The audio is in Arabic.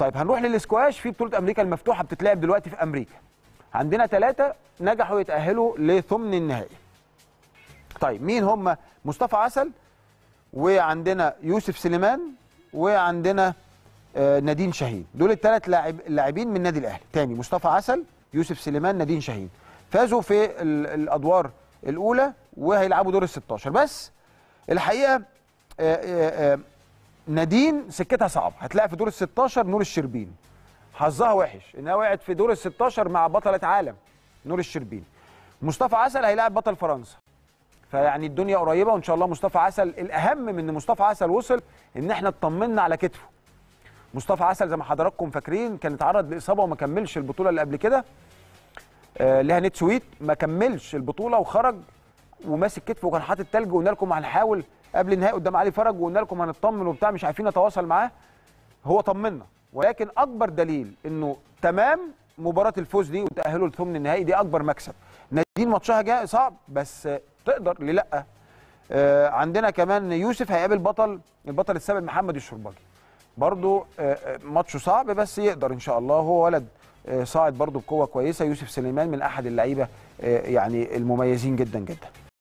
طيب هنروح للسكواش في بطوله امريكا المفتوحه بتتلعب دلوقتي في امريكا عندنا ثلاثه نجحوا يتاهلوا لثمن النهائي طيب مين هم مصطفى عسل وعندنا يوسف سليمان وعندنا آه، نادين شاهين دول الثلاث لاعبين من النادي الاهلي تاني مصطفى عسل يوسف سليمان نادين شاهين فازوا في الادوار الاولى وهيلعبوا دور ال 16 بس الحقيقه آه، آه، نادين سكتها صعبه هتلاقي في دور ال 16 نور الشربين حظها وحش انها وقعت في دور ال 16 مع بطله عالم نور الشربين مصطفى عسل هيلاعب بطل فرنسا فيعني الدنيا قريبه وان شاء الله مصطفى عسل الاهم من ان مصطفى عسل وصل ان احنا اطمنا على كتفه مصطفى عسل زي ما حضراتكم فاكرين كان اتعرض لاصابه وما كملش البطوله اللي قبل كده اللي آه، هي نيت سويت ما كملش البطوله وخرج وماسك كتفه وكان حاطط تلج وقلنا لكم هنحاول قبل النهائي قدام علي فرج وقلنا لكم هنطمن وبتاع مش عارفين نتواصل معاه هو طمنا ولكن اكبر دليل انه تمام مباراه الفوز دي وتاهله لثمن النهائي دي اكبر مكسب نادين ماتشها جاء صعب بس تقدر ليه لا آه عندنا كمان يوسف هيقابل بطل البطل السابق محمد الشرباجي برضه آه, آه، ماتشه صعب بس يقدر ان شاء الله هو ولد آه صاعد برضه بقوه كويسه يوسف سليمان من احد اللعيبه آه، يعني المميزين جدا جدا